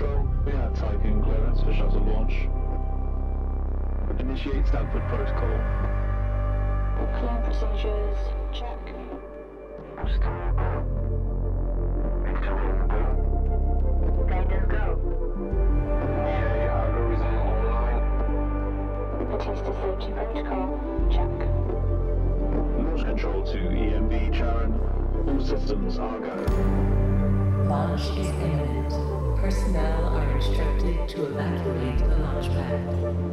we have Tycoon clearance for shuttle launch. Initiate Stanford protocol. Plan procedures, check. Guidance go. EA Argo is online. Batista safety protocol, check. Launch control to EMB Charon. All systems are good. Launch is imminent personnel are instructed to evacuate the launch pad.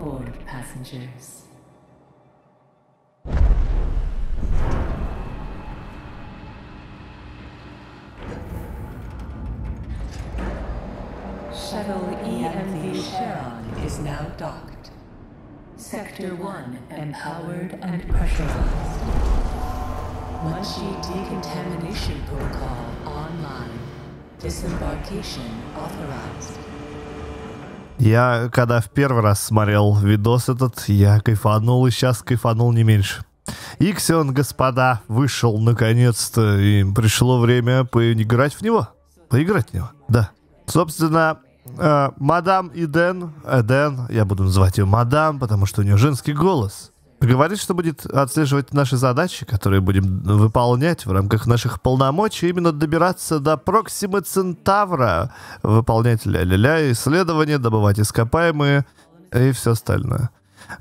aboard, passengers. Shuttle EMV Charon is now docked. Sector 1 empowered and pressurized. Munchie decontamination protocol online. Disembarkation authorized. Я, когда в первый раз смотрел видос этот, я кайфанул и сейчас кайфанул не меньше. Иксион, господа, вышел наконец-то, и пришло время поиграть в него. Поиграть в него, да. Собственно, э, мадам Иден, Дэн, я буду называть ее мадам, потому что у нее женский голос говорит, что будет отслеживать наши задачи, которые будем выполнять в рамках наших полномочий, именно добираться до Проксимы Центавра, выполнять ля-ля-ля, исследования, добывать ископаемые и все остальное.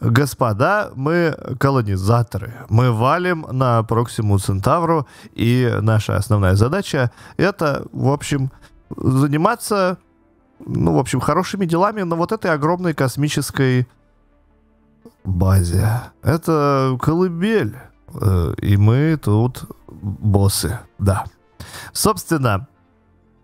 Господа, мы колонизаторы. Мы валим на Проксиму Центавру, и наша основная задача — это, в общем, заниматься, ну, в общем, хорошими делами на вот этой огромной космической базе. Это колыбель. Э, и мы тут боссы. Да. Собственно,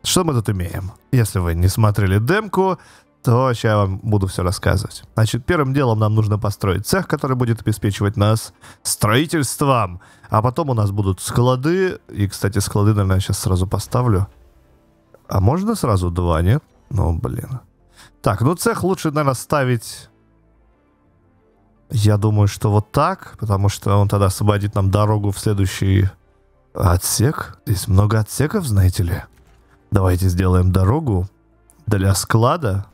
что мы тут имеем? Если вы не смотрели демку, то сейчас я вам буду все рассказывать. Значит, первым делом нам нужно построить цех, который будет обеспечивать нас строительством. А потом у нас будут склады. И, кстати, склады, наверное, я сейчас сразу поставлю. А можно сразу два, нет? Ну, блин. Так, ну цех лучше, наверное, ставить я думаю, что вот так, потому что он тогда освободит нам дорогу в следующий отсек. Здесь много отсеков, знаете ли. Давайте сделаем дорогу для склада.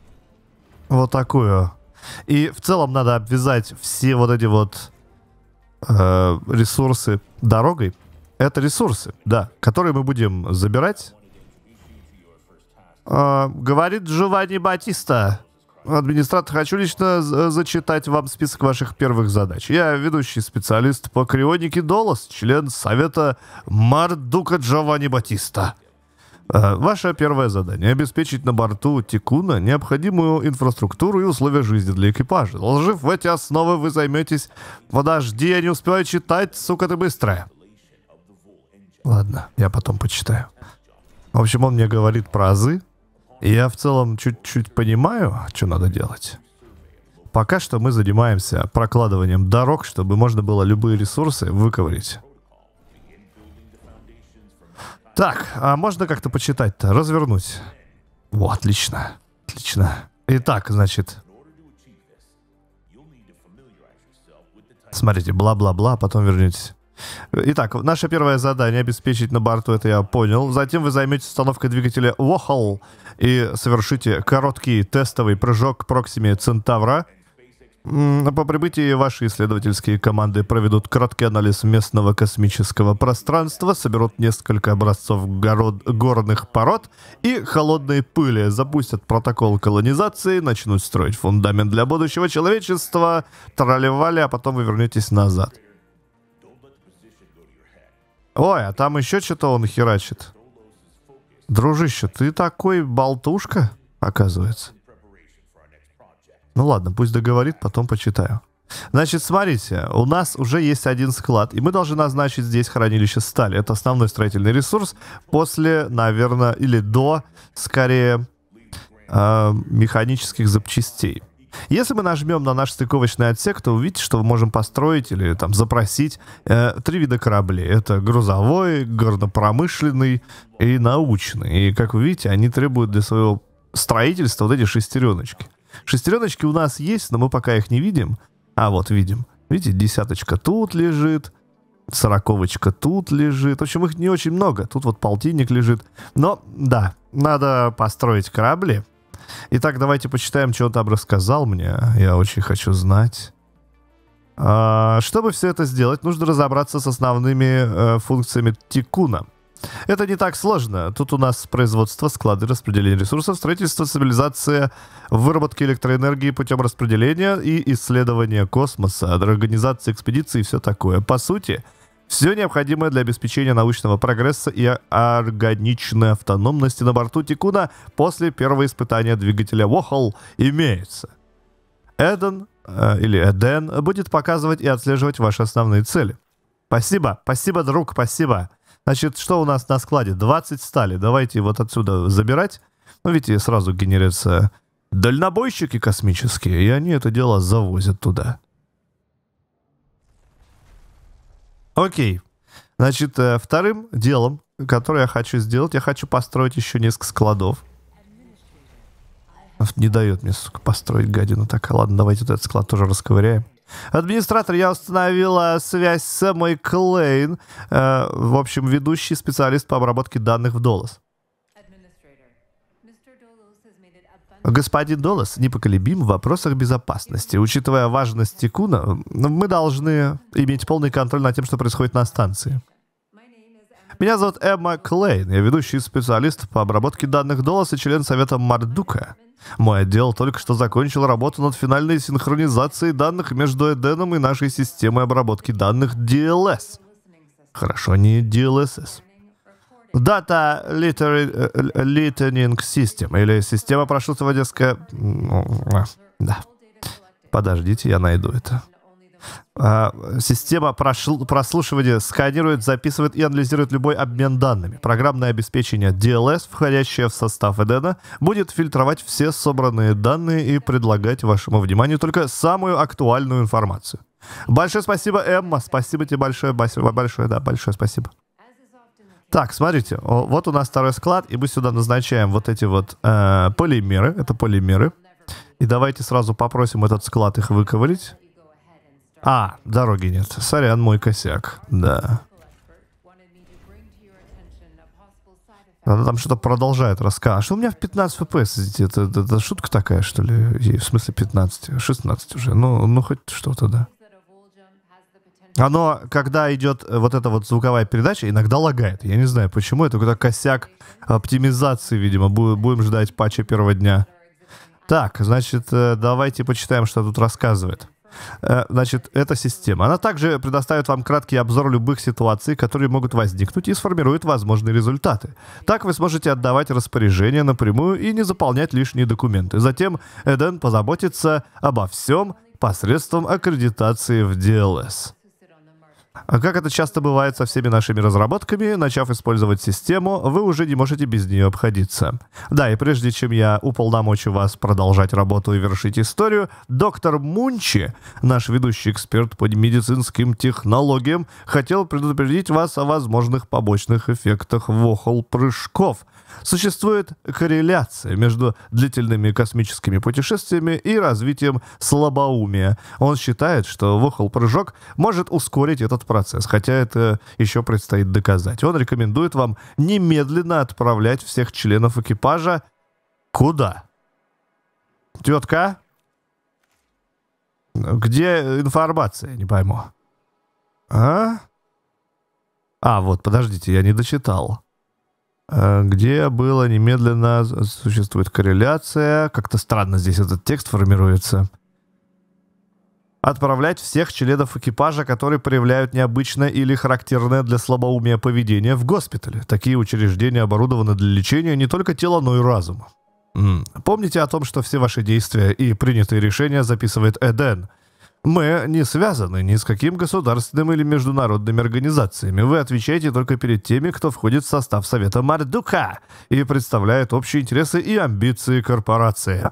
Вот такую. И в целом надо обвязать все вот эти вот э, ресурсы дорогой. Это ресурсы, да, которые мы будем забирать. Э, говорит Джованни Батиста. Администратор, хочу лично э, зачитать вам список ваших первых задач. Я ведущий специалист по крионике Долос, член Совета Мардука Джованни Батиста. Э, ваше первое задание – обеспечить на борту Тикуна необходимую инфраструктуру и условия жизни для экипажа. Ложив в эти основы, вы займетесь... Подожди, я не успеваю читать, сука ты быстрая. Ладно, я потом почитаю. В общем, он мне говорит про азы, я в целом чуть-чуть понимаю, что надо делать. Пока что мы занимаемся прокладыванием дорог, чтобы можно было любые ресурсы выковырить. Так, а можно как-то почитать-то? Развернуть. О, отлично. Отлично. Итак, значит... Смотрите, бла-бла-бла, потом вернитесь. Итак, наше первое задание обеспечить на борту, это я понял. Затем вы займетесь установкой двигателя Вохол и совершите короткий тестовый прыжок к проксиме Центавра. По прибытии ваши исследовательские команды проведут краткий анализ местного космического пространства, соберут несколько образцов город, горных пород и холодной пыли, запустят протокол колонизации, начнут строить фундамент для будущего человечества, тролливали, а потом вы вернетесь назад. Ой, а там еще что-то он херачит. Дружище, ты такой болтушка, оказывается. Ну ладно, пусть договорит, потом почитаю. Значит, смотрите, у нас уже есть один склад, и мы должны назначить здесь хранилище стали. Это основной строительный ресурс после, наверное, или до, скорее, э, механических запчастей. Если мы нажмем на наш стыковочный отсек, то увидите, что мы можем построить или там запросить э, три вида кораблей. Это грузовой, горнопромышленный и научный. И как вы видите, они требуют для своего строительства вот эти шестереночки. Шестереночки у нас есть, но мы пока их не видим. А вот видим. Видите, десяточка тут лежит, сороковочка тут лежит. В общем, их не очень много. Тут вот полтинник лежит. Но да, надо построить корабли. Итак, давайте почитаем, что он там рассказал мне. Я очень хочу знать. А, чтобы все это сделать, нужно разобраться с основными э, функциями тикуна. Это не так сложно. Тут у нас производство, склады, распределение ресурсов, строительство, цивилизация, выработки электроэнергии путем распределения и исследования космоса, организация экспедиции и все такое. По сути, все необходимое для обеспечения научного прогресса и органичной автономности на борту Тикуна после первого испытания двигателя Вохол имеется. Эден, э, или Эден, будет показывать и отслеживать ваши основные цели. Спасибо, спасибо, друг, спасибо. Значит, что у нас на складе? 20 стали. Давайте вот отсюда забирать. Ну, видите, сразу генерятся дальнобойщики космические, и они это дело завозят туда. Окей. Значит, э, вторым делом, которое я хочу сделать, я хочу построить еще несколько складов. Не дает мне, сука, построить гадину. Так, ладно, давайте этот склад тоже расковыряем. Администратор, я установила э, связь с Эммой Клейн, э, в общем, ведущий специалист по обработке данных в Долос. Господин Долос непоколебим в вопросах безопасности. Учитывая важность Тикуна, мы должны иметь полный контроль над тем, что происходит на станции. Меня зовут Эмма Клейн, я ведущий специалист по обработке данных Долоса, член Совета Мардука. Мой отдел только что закончил работу над финальной синхронизацией данных между Эденом и нашей системой обработки данных DLS. Хорошо, не DLSS. Data э, Listening System, или система прошлого диска... Да. Подождите, я найду это. А, система прошл... прослушивания сканирует, записывает и анализирует любой обмен данными. Программное обеспечение DLS, входящее в состав Эдена, будет фильтровать все собранные данные и предлагать вашему вниманию только самую актуальную информацию. Большое спасибо, Эмма. Спасибо тебе большое, большое, большое, да, большое спасибо. Так, смотрите, вот у нас второй склад, и мы сюда назначаем вот эти вот э, полимеры. Это полимеры. И давайте сразу попросим этот склад их выковырить. А, дороги нет. Сорян, мой косяк. Да. Она там что-то продолжает рассказывать. А что у меня в 15 FPS? Это, это, это шутка такая, что ли? В смысле 15? 16 уже. Ну, ну хоть что-то, да оно, когда идет э, вот эта вот звуковая передача, иногда лагает. Я не знаю, почему. Это какой-то косяк оптимизации, видимо. Будем ждать патча первого дня. Так, значит, э, давайте почитаем, что тут рассказывает. Э, значит, эта система. Она также предоставит вам краткий обзор любых ситуаций, которые могут возникнуть, и сформирует возможные результаты. Так вы сможете отдавать распоряжения напрямую и не заполнять лишние документы. Затем Эден позаботится обо всем посредством аккредитации в DLS. А как это часто бывает со всеми нашими разработками, начав использовать систему, вы уже не можете без нее обходиться. Да, и прежде чем я уполномочу вас продолжать работу и вершить историю, доктор Мунчи, наш ведущий эксперт по медицинским технологиям, хотел предупредить вас о возможных побочных эффектах вохол прыжков, Существует корреляция между длительными космическими путешествиями и развитием слабоумия. Он считает, что Вухл-прыжок может ускорить этот процесс, хотя это еще предстоит доказать. Он рекомендует вам немедленно отправлять всех членов экипажа куда? Тетка? Где информация, не пойму. А? А, вот, подождите, я не дочитал. Э, где было немедленно существует корреляция, как-то странно здесь этот текст формируется, отправлять всех членов экипажа, которые проявляют необычное или характерное для слабоумия поведение в госпитале. Такие учреждения оборудованы для лечения не только тела, но и разума. М -м. Помните о том, что все ваши действия и принятые решения записывает Эден – мы не связаны ни с каким государственным или международными организациями. Вы отвечаете только перед теми, кто входит в состав Совета Мардука и представляет общие интересы и амбиции корпорации.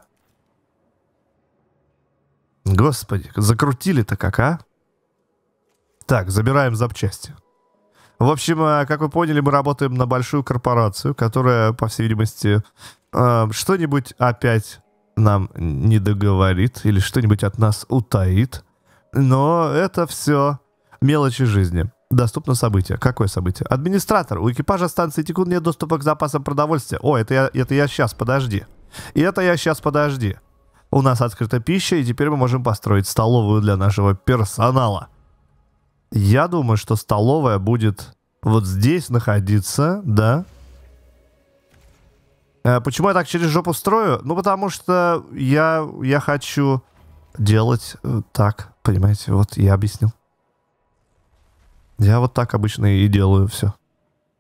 Господи, закрутили-то как, а? Так, забираем запчасти. В общем, э, как вы поняли, мы работаем на большую корпорацию, которая, по всей видимости, э, что-нибудь опять нам не договорит или что-нибудь от нас утаит. Но это все мелочи жизни. Доступно событие. Какое событие? Администратор. У экипажа станции Тикун нет доступа к запасам продовольствия. О, это я, это я сейчас, подожди. И это я сейчас, подожди. У нас открыта пища, и теперь мы можем построить столовую для нашего персонала. Я думаю, что столовая будет вот здесь находиться, да, Э, почему я так через жопу строю? Ну, потому что я, я хочу делать э, так, понимаете? Вот я объяснил. Я вот так обычно и делаю все.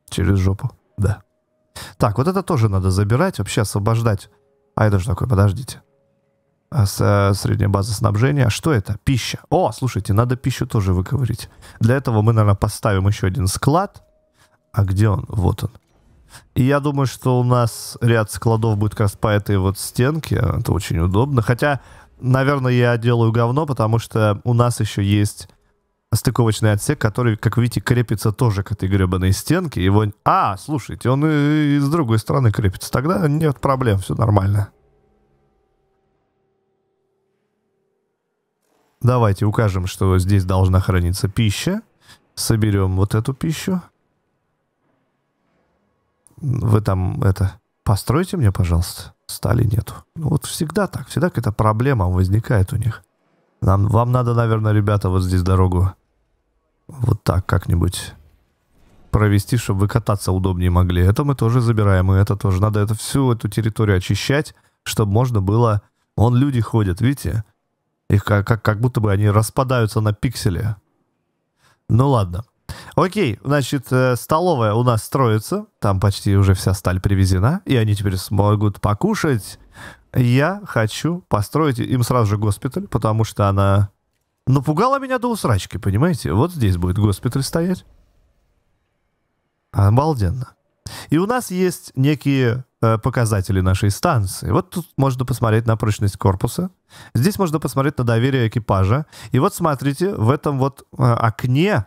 Через жопу, да. Так, вот это тоже надо забирать, вообще освобождать. А это же такое, подождите. А с, э, средняя база снабжения. А Что это? Пища. О, слушайте, надо пищу тоже выковырить. Для этого мы, наверное, поставим еще один склад. А где он? Вот он. И я думаю, что у нас ряд складов будет как раз по этой вот стенке. Это очень удобно. Хотя, наверное, я делаю говно, потому что у нас еще есть стыковочный отсек, который, как видите, крепится тоже к этой гребаной стенке. Его... А, слушайте, он и, и с другой стороны крепится. Тогда нет проблем, все нормально. Давайте укажем, что здесь должна храниться пища. Соберем вот эту пищу вы там это, постройте мне, пожалуйста. Стали нету. Ну, вот всегда так, всегда какая-то проблема возникает у них. Нам, вам надо, наверное, ребята, вот здесь дорогу вот так как-нибудь провести, чтобы вы кататься удобнее могли. Это мы тоже забираем, и это тоже. Надо это, всю эту территорию очищать, чтобы можно было... Вон люди ходят, видите? Их как, как, как будто бы они распадаются на пиксели. Ну ладно. Окей, значит, э, столовая у нас строится. Там почти уже вся сталь привезена. И они теперь смогут покушать. Я хочу построить им сразу же госпиталь, потому что она напугала меня до усрачки, понимаете? Вот здесь будет госпиталь стоять. Обалденно. И у нас есть некие э, показатели нашей станции. Вот тут можно посмотреть на прочность корпуса. Здесь можно посмотреть на доверие экипажа. И вот смотрите, в этом вот э, окне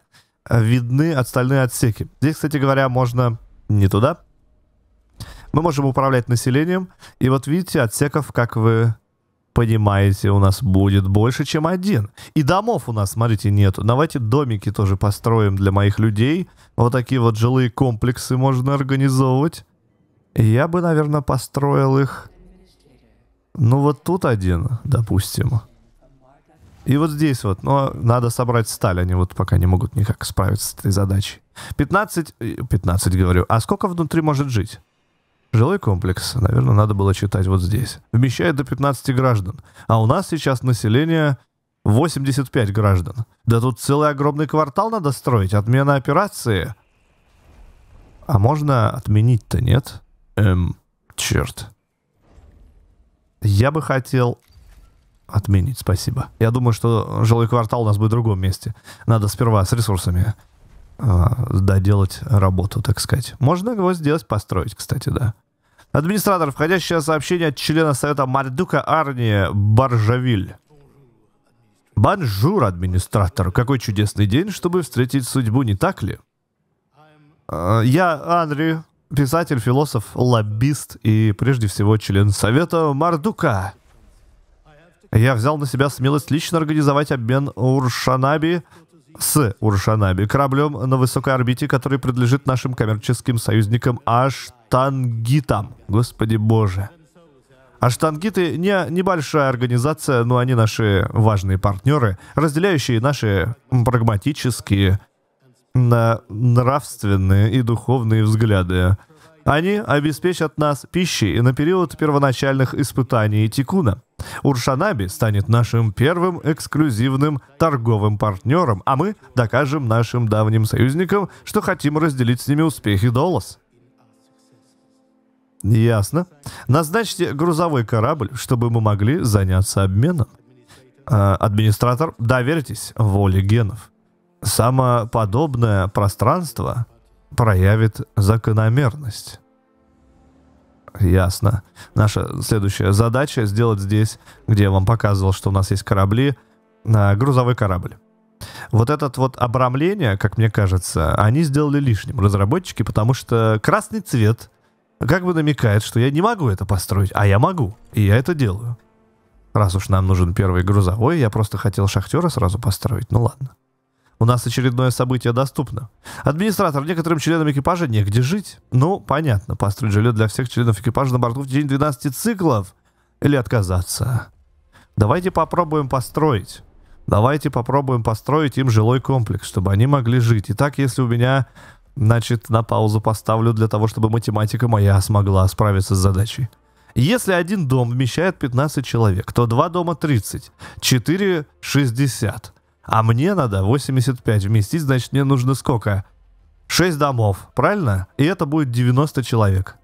видны остальные отсеки. Здесь, кстати говоря, можно не туда. Мы можем управлять населением. И вот видите, отсеков, как вы понимаете, у нас будет больше, чем один. И домов у нас, смотрите, нету. Давайте домики тоже построим для моих людей. Вот такие вот жилые комплексы можно организовывать. Я бы, наверное, построил их... Ну вот тут один, допустим. И вот здесь вот, но надо собрать сталь, они вот пока не могут никак справиться с этой задачей. 15, 15 э, говорю, а сколько внутри может жить? Жилой комплекс, наверное, надо было читать вот здесь. Вмещает до 15 граждан, а у нас сейчас население 85 граждан. Да тут целый огромный квартал надо строить, отмена операции. А можно отменить-то, нет? Эм, черт. Я бы хотел Отменить, спасибо. Я думаю, что жилой квартал у нас будет в другом месте. Надо сперва с ресурсами э, доделать работу, так сказать. Можно его сделать, построить, кстати, да. Администратор, входящее сообщение от члена Совета Мардука Арни Баржавиль. Банжур, администратор. Какой чудесный день, чтобы встретить судьбу, не так ли? А, я Анри, писатель, философ, лоббист и прежде всего член Совета Мардука я взял на себя смелость лично организовать обмен Уршанаби с Уршанаби, кораблем на высокой орбите, который принадлежит нашим коммерческим союзникам Аштангитам. Господи боже. Аштангиты не небольшая организация, но они наши важные партнеры, разделяющие наши прагматические, на нравственные и духовные взгляды. Они обеспечат нас пищей на период первоначальных испытаний Тикуна. Уршанаби станет нашим первым эксклюзивным торговым партнером, а мы докажем нашим давним союзникам, что хотим разделить с ними успехи Долос. Ясно. Назначьте грузовой корабль, чтобы мы могли заняться обменом. А, администратор, доверьтесь воле генов. Самоподобное пространство проявит закономерность. Ясно. Наша следующая задача сделать здесь, где я вам показывал, что у нас есть корабли, а, грузовой корабль. Вот этот вот обрамление, как мне кажется, они сделали лишним, разработчики, потому что красный цвет как бы намекает, что я не могу это построить, а я могу, и я это делаю. Раз уж нам нужен первый грузовой, я просто хотел шахтера сразу построить, ну ладно. У нас очередное событие доступно. Администратор, некоторым членам экипажа негде жить. Ну, понятно, построить жилье для всех членов экипажа на борту в день 12 циклов. Или отказаться. Давайте попробуем построить. Давайте попробуем построить им жилой комплекс, чтобы они могли жить. Итак, если у меня, значит, на паузу поставлю для того, чтобы математика моя смогла справиться с задачей. Если один дом вмещает 15 человек, то два дома 30, 4 60. А мне надо 85 вместить, значит мне нужно сколько? 6 домов, правильно? И это будет 90 человек.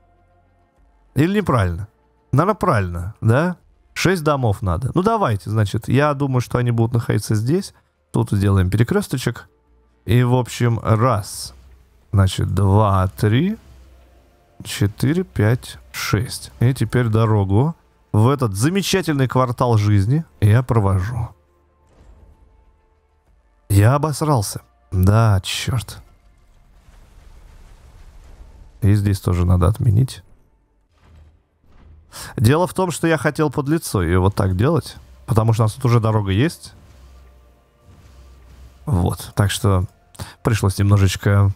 Или неправильно? Наверное, правильно, да? 6 домов надо. Ну давайте, значит, я думаю, что они будут находиться здесь. Тут сделаем перекресточек. И, в общем, раз. Значит, два, три, четыре, пять, шесть. И теперь дорогу в этот замечательный квартал жизни я провожу. Я обосрался. Да, черт. И здесь тоже надо отменить. Дело в том, что я хотел под лицо ее вот так делать. Потому что у нас тут уже дорога есть. Вот. Так что пришлось немножечко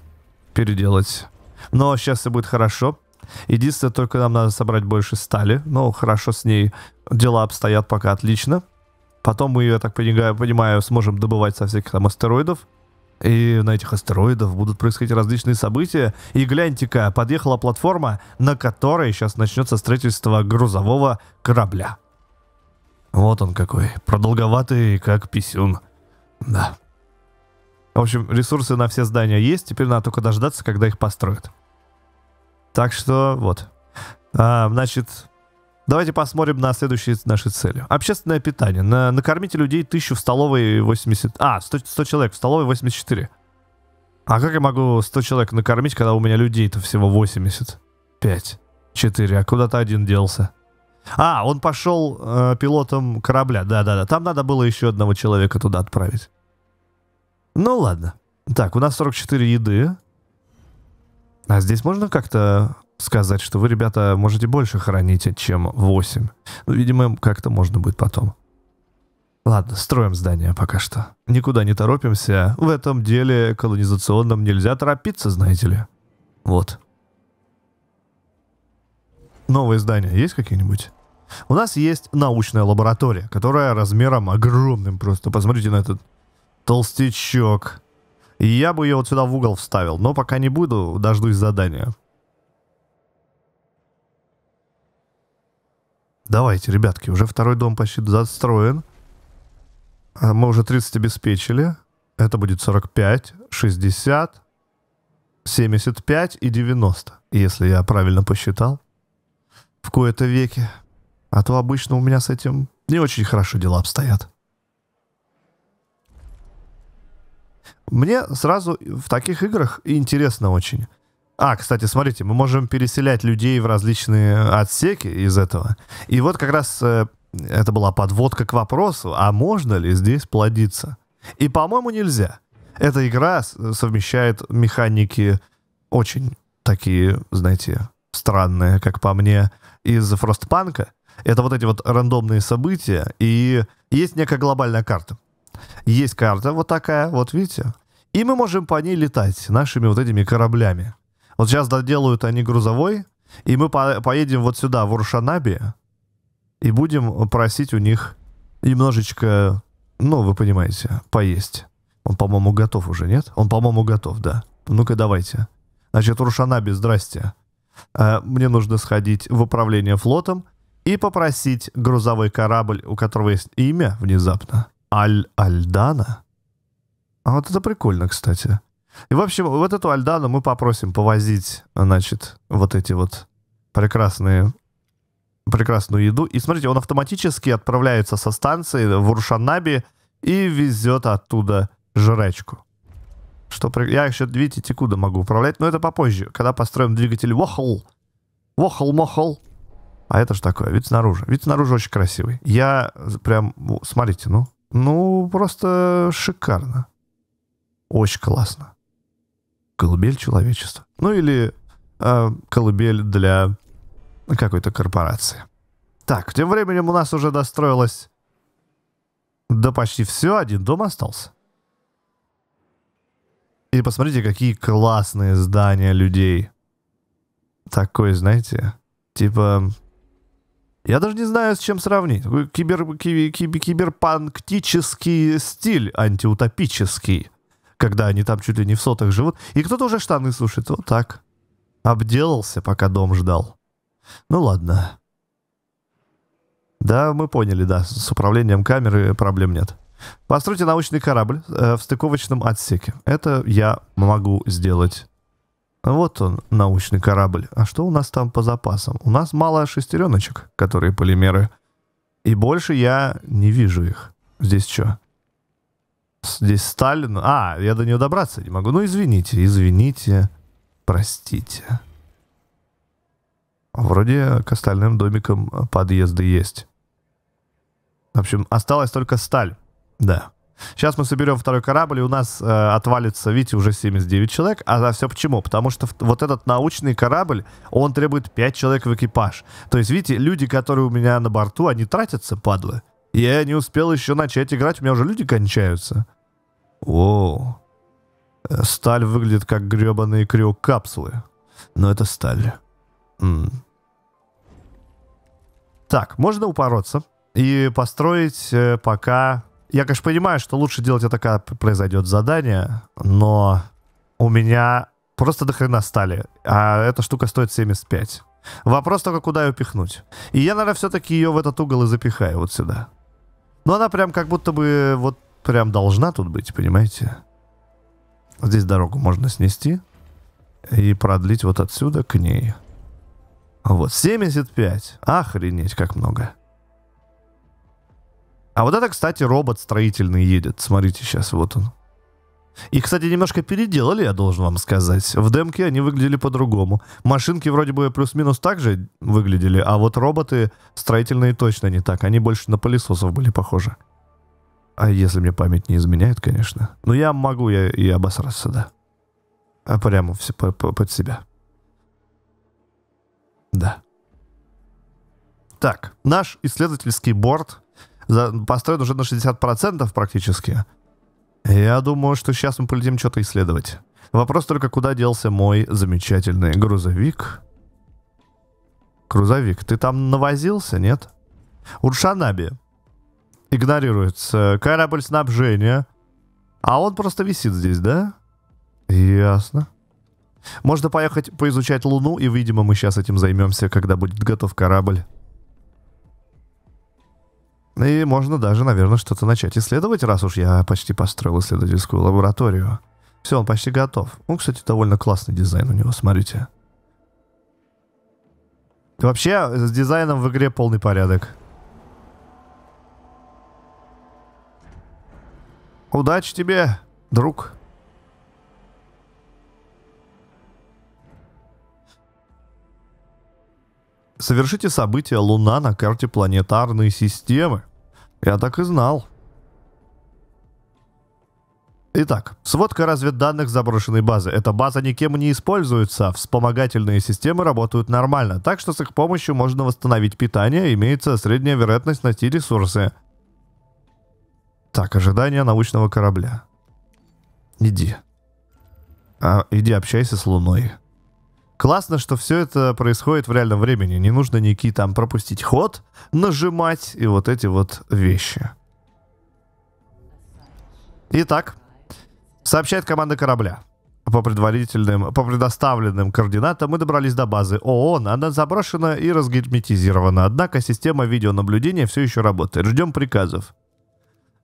переделать. Но сейчас все будет хорошо. Единственное, только нам надо собрать больше стали. Но ну, хорошо с ней дела обстоят пока отлично. Потом мы, я так понимаю, понимаю сможем добывать со всяких там астероидов. И на этих астероидах будут происходить различные события. И гляньте-ка, подъехала платформа, на которой сейчас начнется строительство грузового корабля. Вот он какой, продолговатый, как писюн. Да. В общем, ресурсы на все здания есть, теперь надо только дождаться, когда их построят. Так что вот. А, значит, Давайте посмотрим на следующие наши цели. Общественное питание. На, накормите людей 1000 в столовой 80... А, 100, 100 человек в столовой 84. А как я могу 100 человек накормить, когда у меня людей-то всего 85? 4. А куда-то один делся. А, он пошел э, пилотом корабля. Да-да-да. Там надо было еще одного человека туда отправить. Ну ладно. Так, у нас 44 еды. А здесь можно как-то сказать, что вы, ребята, можете больше хранить, чем 8. Ну, видимо, как-то можно будет потом. Ладно, строим здание пока что. Никуда не торопимся. В этом деле колонизационном нельзя торопиться, знаете ли. Вот. Новые здания есть какие-нибудь? У нас есть научная лаборатория, которая размером огромным просто. Посмотрите на этот толстячок. Я бы ее вот сюда в угол вставил, но пока не буду, дождусь задания. Давайте, ребятки, уже второй дом почти застроен. А, мы уже 30 обеспечили. Это будет 45, 60, 75 и 90, если я правильно посчитал. В кои-то веки. А то обычно у меня с этим не очень хорошо дела обстоят. Мне сразу в таких играх интересно очень. А, кстати, смотрите, мы можем переселять людей в различные отсеки из этого. И вот как раз э, это была подводка к вопросу, а можно ли здесь плодиться? И, по-моему, нельзя. Эта игра совмещает механики очень такие, знаете, странные, как по мне, из Фростпанка. Это вот эти вот рандомные события. И есть некая глобальная карта. Есть карта вот такая, вот видите. И мы можем по ней летать нашими вот этими кораблями. Вот сейчас доделают они грузовой, и мы по поедем вот сюда, в Уршанаби, и будем просить у них немножечко, ну, вы понимаете, поесть. Он, по-моему, готов уже, нет? Он, по-моему, готов, да. Ну-ка, давайте. Значит, Уршанаби, здрасте. Э, мне нужно сходить в управление флотом и попросить грузовой корабль, у которого есть имя внезапно, Аль-Альдана. А вот это прикольно, кстати. И, в общем, вот эту Альдану мы попросим повозить, значит, вот эти вот прекрасные прекрасную еду. И смотрите, он автоматически отправляется со станции в Уршанаби и везет оттуда жрачку. Что при... Я еще, видите, текуда могу управлять, но это попозже, когда построим двигатель Вохл. Вохл-мохл. А это же такое, вид снаружи. Вид снаружи очень красивый. Я прям, смотрите, ну, ну, просто шикарно. Очень классно колыбель человечества. Ну или э, колыбель для какой-то корпорации. Так, тем временем у нас уже достроилось... Да почти все, один дом остался. И посмотрите, какие классные здания людей. Такой, знаете, типа... Я даже не знаю, с чем сравнить. Кибер, кибер, кибер, киберпанктический стиль, антиутопический когда они там чуть ли не в сотах живут. И кто-то уже штаны сушит. Вот так. Обделался, пока дом ждал. Ну ладно. Да, мы поняли, да. С управлением камеры проблем нет. Постройте научный корабль э, в стыковочном отсеке. Это я могу сделать. Вот он, научный корабль. А что у нас там по запасам? У нас мало шестереночек, которые полимеры. И больше я не вижу их. Здесь что? Здесь Сталин. А, я до нее добраться не могу. Ну, извините, извините. Простите. Вроде к остальным домикам подъезды есть. В общем, осталась только сталь. Да. Сейчас мы соберем второй корабль, и у нас э, отвалится, видите, уже 79 человек. А, за все почему? Потому что вот этот научный корабль, он требует 5 человек в экипаж. То есть, видите, люди, которые у меня на борту, они тратятся, падлы. Я не успел еще начать играть, у меня уже люди кончаются. О, э, Сталь выглядит как гребаные криокапсулы. Но это сталь. М -м. Так, можно упороться и построить э, пока... Я, конечно, понимаю, что лучше делать это, когда произойдет задание, но у меня просто до хрена стали, а эта штука стоит 75. Вопрос только, куда ее пихнуть. И я, наверное, все-таки ее в этот угол и запихаю вот сюда. Но она прям как будто бы вот прям должна тут быть, понимаете? Здесь дорогу можно снести и продлить вот отсюда к ней. Вот, 75. Охренеть, как много. А вот это, кстати, робот строительный едет. Смотрите сейчас, вот он. И, кстати, немножко переделали, я должен вам сказать. В демке они выглядели по-другому. Машинки вроде бы плюс-минус так же выглядели, а вот роботы строительные точно не так. Они больше на пылесосов были похожи. А если мне память не изменяет, конечно. Но я могу я и обосраться, да. А прямо все по -по под себя. Да. Так, наш исследовательский борт построен уже на 60% практически. Я думаю, что сейчас мы полетим что-то исследовать. Вопрос только, куда делся мой замечательный грузовик? Грузовик, ты там навозился, нет? Уршанаби. Игнорируется. Корабль снабжения. А он просто висит здесь, да? Ясно. Можно поехать поизучать Луну, и, видимо, мы сейчас этим займемся, когда будет готов корабль. Ну и можно даже, наверное, что-то начать исследовать, раз уж я почти построил исследовательскую лабораторию. Все, он почти готов. Ну, кстати, довольно классный дизайн у него, смотрите. вообще, с дизайном в игре полный порядок. Удачи тебе, друг. Совершите событие Луна на карте планетарной системы. Я так и знал. Итак, сводка разведданных заброшенной базы. Эта база никем не используется, вспомогательные системы работают нормально, так что с их помощью можно восстановить питание, имеется средняя вероятность найти ресурсы. Так, ожидание научного корабля. Иди. А, иди общайся с Луной. Классно, что все это происходит в реальном времени. Не нужно некий там пропустить ход, нажимать и вот эти вот вещи. Итак, сообщает команда корабля. По предварительным, по предоставленным координатам мы добрались до базы ООН. Она заброшена и разгерметизирована, однако система видеонаблюдения все еще работает. Ждем приказов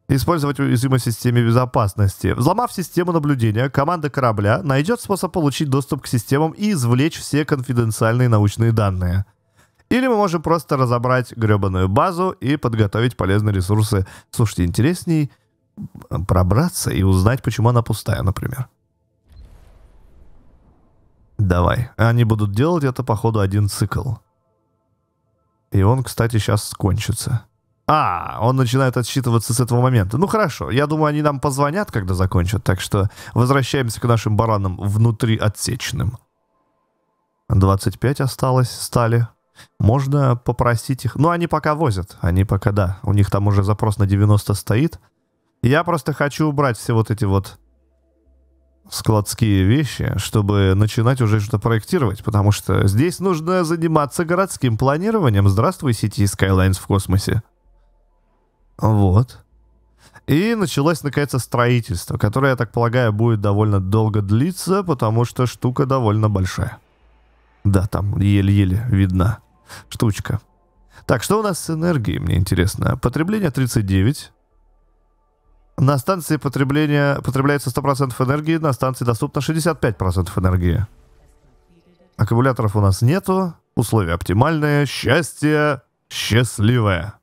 использовать уязвимость в системе безопасности. Взломав систему наблюдения, команда корабля найдет способ получить доступ к системам и извлечь все конфиденциальные научные данные. Или мы можем просто разобрать гребаную базу и подготовить полезные ресурсы. Слушайте, интересней пробраться и узнать, почему она пустая, например. Давай. Они будут делать это, походу, один цикл. И он, кстати, сейчас кончится. А, он начинает отсчитываться с этого момента. Ну хорошо, я думаю, они нам позвонят, когда закончат, так что возвращаемся к нашим баранам внутри отсечным. 25 осталось, стали. Можно попросить их... Ну, они пока возят, они пока, да. У них там уже запрос на 90 стоит. Я просто хочу убрать все вот эти вот складские вещи, чтобы начинать уже что-то проектировать, потому что здесь нужно заниматься городским планированием. Здравствуй, сети Skylines в космосе. Вот. И началось, наконец, строительство, которое, я так полагаю, будет довольно долго длиться, потому что штука довольно большая. Да, там еле-еле видна штучка. Так, что у нас с энергией, мне интересно? Потребление 39. На станции потребление, потребляется 100% энергии, на станции доступно 65% энергии. Аккумуляторов у нас нету, условия оптимальные, счастье счастливое.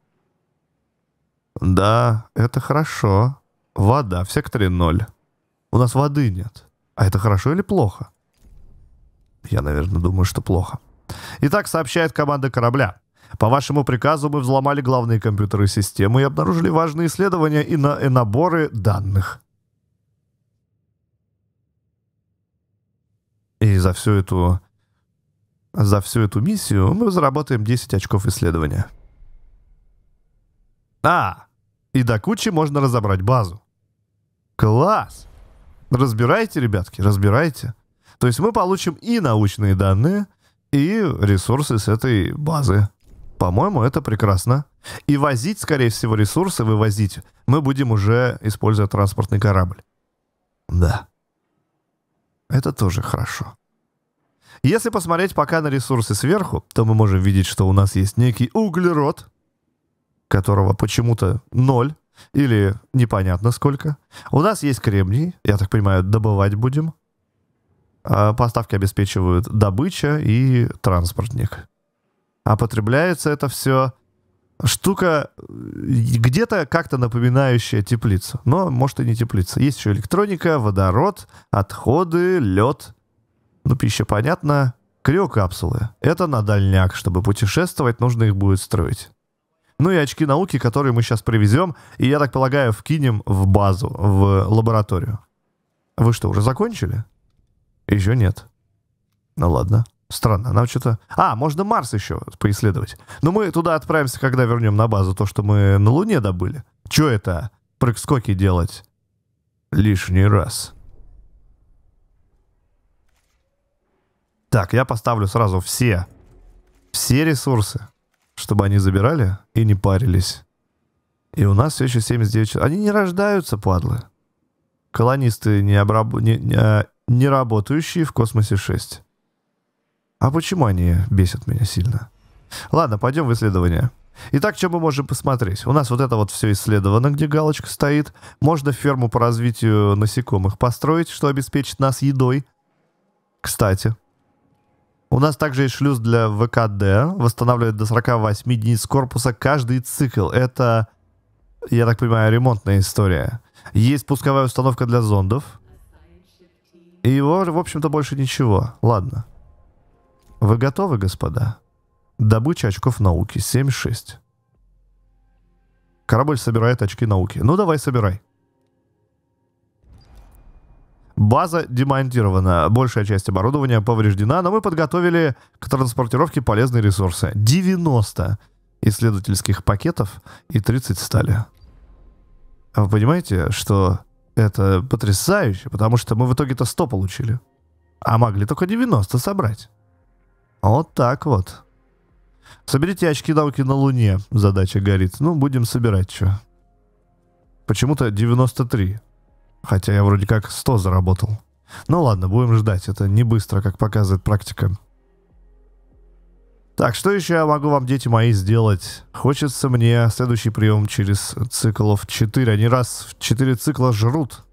Да, это хорошо. Вода в секторе ноль. У нас воды нет. А это хорошо или плохо? Я, наверное, думаю, что плохо. Итак, сообщает команда корабля. По вашему приказу мы взломали главные компьютеры системы и обнаружили важные исследования и, на, и наборы данных. И за всю эту за всю эту миссию мы заработаем 10 очков исследования. А, и до кучи можно разобрать базу. Класс! Разбирайте, ребятки, разбирайте. То есть мы получим и научные данные, и ресурсы с этой базы. По-моему, это прекрасно. И возить, скорее всего, ресурсы вывозить мы будем уже, используя транспортный корабль. Да. Это тоже хорошо. Если посмотреть пока на ресурсы сверху, то мы можем видеть, что у нас есть некий углерод, которого почему-то ноль или непонятно сколько. У нас есть кремний, я так понимаю, добывать будем. А поставки обеспечивают добыча и транспортник. А потребляется это все штука э, где-то как-то напоминающая теплицу. Но, может, и не теплица. Есть еще электроника, водород, отходы, лед. Ну, пища понятно. Криокапсулы. Это на дальняк. Чтобы путешествовать, нужно их будет строить. Ну и очки науки, которые мы сейчас привезем, и, я так полагаю, вкинем в базу, в лабораторию. Вы что, уже закончили? Еще нет. Ну ладно. Странно, нам что-то... А, можно Марс еще поисследовать. Но ну, мы туда отправимся, когда вернем на базу то, что мы на Луне добыли. Че это? Прыг-скоки делать? Лишний раз. Так, я поставлю сразу все. Все ресурсы чтобы они забирали и не парились. И у нас все еще 79 человек. Они не рождаются, падлы. Колонисты, не, обраб... не, не, э, не работающие в космосе 6. А почему они бесят меня сильно? Ладно, пойдем в исследование. Итак, что мы можем посмотреть? У нас вот это вот все исследовано, где галочка стоит. Можно ферму по развитию насекомых построить, что обеспечит нас едой. Кстати, у нас также есть шлюз для ВКД, восстанавливает до 48 единиц корпуса каждый цикл. Это, я так понимаю, ремонтная история. Есть пусковая установка для зондов. И его, в общем-то, больше ничего. Ладно. Вы готовы, господа? Добыча очков науки 7-6. Корабль собирает очки науки. Ну давай, собирай. База демонтирована, большая часть оборудования повреждена, но мы подготовили к транспортировке полезные ресурсы. 90 исследовательских пакетов и 30 стали. А вы понимаете, что это потрясающе, потому что мы в итоге-то 100 получили. А могли только 90 собрать. Вот так вот. Соберите очки науки на Луне, задача горит. Ну, будем собирать что. Почему-то 93. Хотя я вроде как 100 заработал. Ну ладно, будем ждать. Это не быстро, как показывает практика. Так, что еще я могу вам, дети мои, сделать? Хочется мне следующий прием через циклов 4. Они раз в 4 цикла жрут.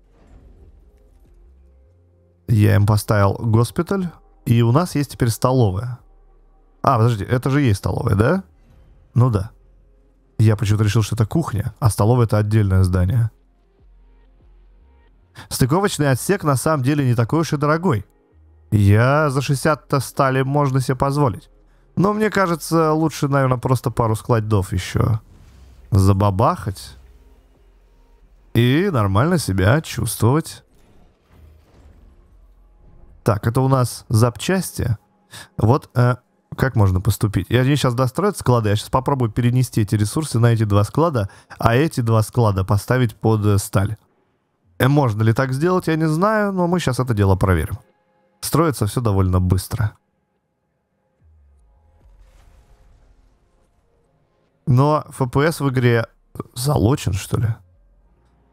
Я им поставил госпиталь. И у нас есть теперь столовая. А, подожди, это же есть столовая, да? Ну да. Я почему-то решил, что это кухня, а столовая это отдельное здание. Стыковочный отсек на самом деле не такой уж и дорогой. Я за 60-то стали можно себе позволить. Но мне кажется, лучше, наверное, просто пару складов еще забабахать. И нормально себя чувствовать. Так, это у нас запчасти. Вот э, как можно поступить? Я они сейчас достроят склады, я сейчас попробую перенести эти ресурсы на эти два склада, а эти два склада поставить под э, сталь. «Э, можно ли так сделать, я не знаю, но мы сейчас это дело проверим. Строится все довольно быстро. Но FPS в игре залочен, что ли?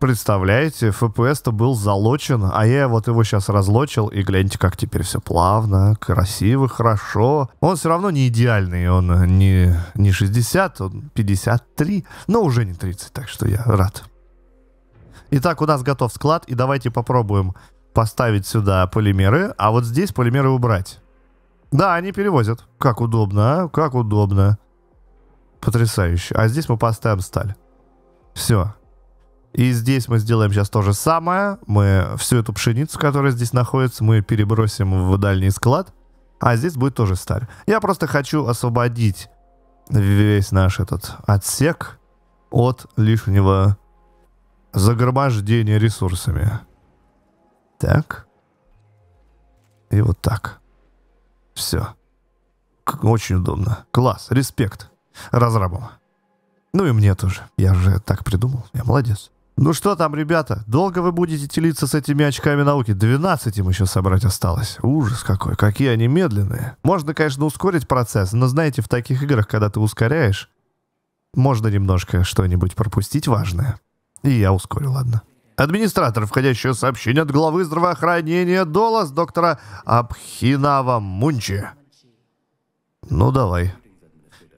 Представляете, FPS-то был залочен, а я вот его сейчас разлочил, и гляньте, как теперь все плавно, красиво, хорошо. Он все равно не идеальный, он не, не 60, он 53, но уже не 30, так что я рад. Итак, у нас готов склад, и давайте попробуем поставить сюда полимеры, а вот здесь полимеры убрать. Да, они перевозят. Как удобно, а? Как удобно. Потрясающе. А здесь мы поставим сталь. Все. И здесь мы сделаем сейчас то же самое. Мы всю эту пшеницу, которая здесь находится, мы перебросим в дальний склад. А здесь будет тоже сталь. Я просто хочу освободить весь наш этот отсек от лишнего загромождение ресурсами. Так. И вот так. Все. Очень удобно. Класс. Респект. Разрабам. Ну и мне тоже. Я же так придумал. Я молодец. Ну что там, ребята, долго вы будете телиться с этими очками науки? 12 им еще собрать осталось. Ужас какой, какие они медленные. Можно, конечно, ускорить процесс, но знаете, в таких играх, когда ты ускоряешь, можно немножко что-нибудь пропустить важное. И я ускорю, ладно. Администратор, входящее сообщение от главы здравоохранения Долас доктора Абхинава Мунчи. Ну, давай.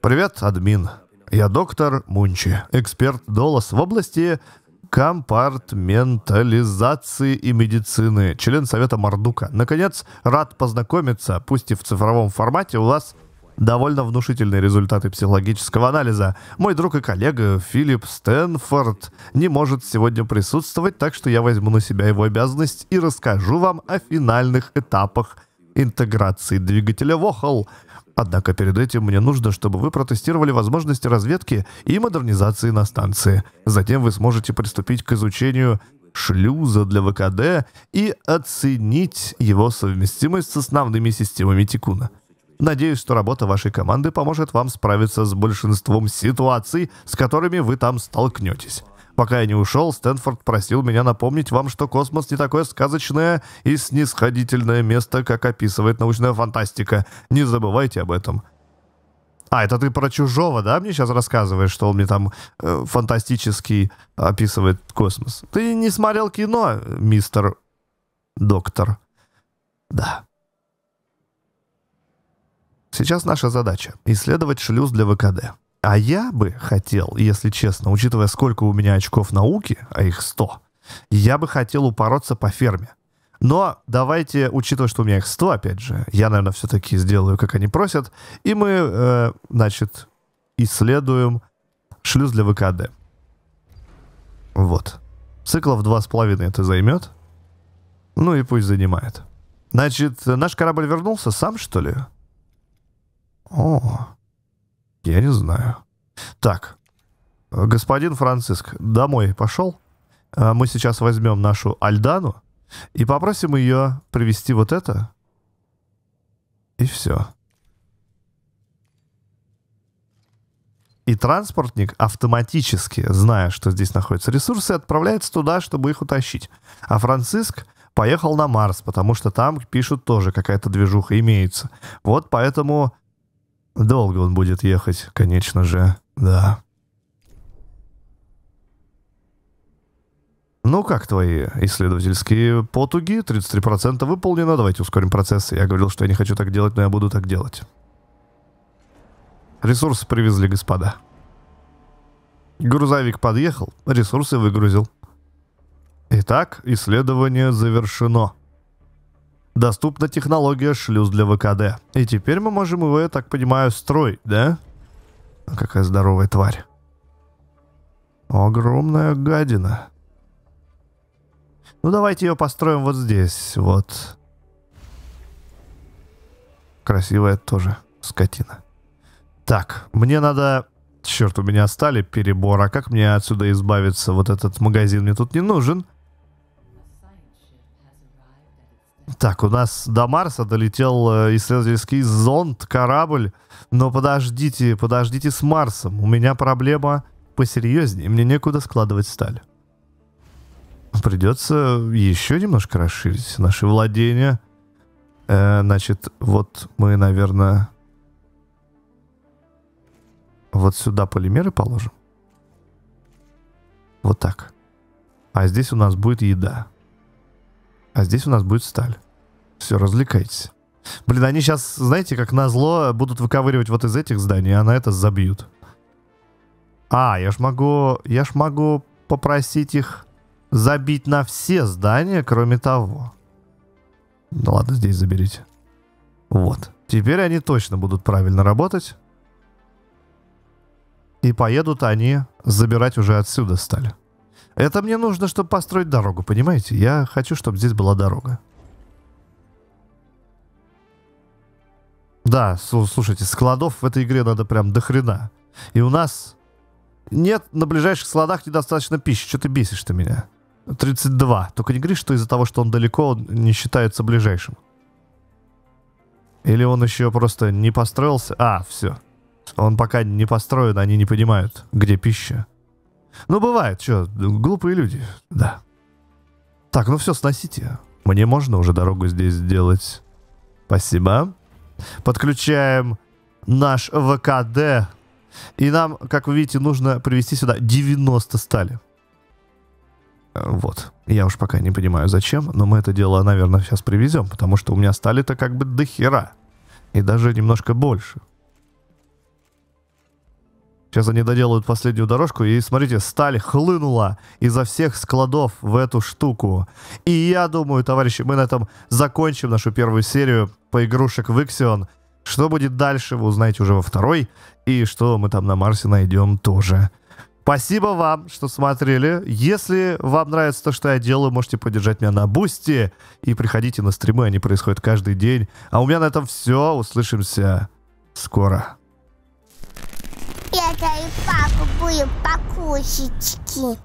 Привет, админ. Я доктор Мунчи, эксперт Долас в области компартментализации и медицины, член Совета Мардука. Наконец, рад познакомиться, пусть и в цифровом формате, у вас довольно внушительные результаты психологического анализа. Мой друг и коллега Филипп Стэнфорд не может сегодня присутствовать, так что я возьму на себя его обязанность и расскажу вам о финальных этапах интеграции двигателя Вохол. Однако перед этим мне нужно, чтобы вы протестировали возможности разведки и модернизации на станции. Затем вы сможете приступить к изучению шлюза для ВКД и оценить его совместимость с основными системами Тикуна. Надеюсь, что работа вашей команды поможет вам справиться с большинством ситуаций, с которыми вы там столкнетесь. Пока я не ушел, Стэнфорд просил меня напомнить вам, что космос не такое сказочное и снисходительное место, как описывает научная фантастика. Не забывайте об этом. А, это ты про чужого, да, мне сейчас рассказываешь, что он мне там э, фантастически описывает космос? Ты не смотрел кино, мистер доктор? Да. Сейчас наша задача — исследовать шлюз для ВКД. А я бы хотел, если честно, учитывая, сколько у меня очков науки, а их 100, я бы хотел упороться по ферме. Но давайте, учитывая, что у меня их 100, опять же, я, наверное, все-таки сделаю, как они просят, и мы, э, значит, исследуем шлюз для ВКД. Вот. Циклов два 2,5 это займет. Ну и пусть занимает. Значит, наш корабль вернулся сам, что ли? О, я не знаю. Так, господин Франциск, домой пошел? А, мы сейчас возьмем нашу Альдану и попросим ее привести вот это. И все. И транспортник автоматически, зная, что здесь находятся ресурсы, отправляется туда, чтобы их утащить. А Франциск поехал на Марс, потому что там, пишут, тоже какая-то движуха имеется. Вот поэтому Долго он будет ехать, конечно же, да. Ну как твои исследовательские потуги? 33% выполнено, давайте ускорим процесс. Я говорил, что я не хочу так делать, но я буду так делать. Ресурсы привезли, господа. Грузовик подъехал, ресурсы выгрузил. Итак, исследование завершено. Доступна технология шлюз для ВКД. И теперь мы можем его, я так понимаю, строить, да? А какая здоровая тварь. Огромная гадина. Ну давайте ее построим вот здесь, вот. Красивая тоже скотина. Так, мне надо... Черт, у меня стали перебор. А как мне отсюда избавиться? Вот этот магазин мне тут не нужен. Так, у нас до Марса долетел э, исследовательский зонд, корабль. Но подождите, подождите с Марсом. У меня проблема посерьезнее. Мне некуда складывать сталь. Придется э, еще немножко расширить наши владения. Э, значит, вот мы, наверное, вот сюда полимеры положим. Вот так. А здесь у нас будет еда. А здесь у нас будет сталь. Все, развлекайтесь. Блин, они сейчас, знаете, как назло, будут выковыривать вот из этих зданий, а на это забьют. А, я ж могу... Я ж могу попросить их забить на все здания, кроме того. Ну ладно, здесь заберите. Вот. Теперь они точно будут правильно работать. И поедут они забирать уже отсюда сталь. Это мне нужно, чтобы построить дорогу, понимаете? Я хочу, чтобы здесь была дорога. Да, слушайте, складов в этой игре надо прям до хрена. И у нас нет, на ближайших складах недостаточно пищи. Что ты бесишь ты меня? 32. Только не говори, что из-за того, что он далеко, он не считается ближайшим. Или он еще просто не построился? А, все. Он пока не построен, они не понимают, где пища. Ну, бывает, что, глупые люди, да. Так, ну все, сносите. Мне можно уже дорогу здесь сделать. Спасибо подключаем наш ВКД. И нам, как вы видите, нужно привести сюда 90 стали. Вот. Я уж пока не понимаю, зачем, но мы это дело, наверное, сейчас привезем, потому что у меня стали-то как бы до хера. И даже немножко больше. Сейчас они доделают последнюю дорожку, и смотрите, сталь хлынула изо всех складов в эту штуку. И я думаю, товарищи, мы на этом закончим нашу первую серию по игрушек в Ixion. Что будет дальше, вы узнаете уже во второй, и что мы там на Марсе найдем тоже. Спасибо вам, что смотрели. Если вам нравится то, что я делаю, можете поддержать меня на Бусте и приходите на стримы, они происходят каждый день. А у меня на этом все. Услышимся скоро. Я попробуем покусечки.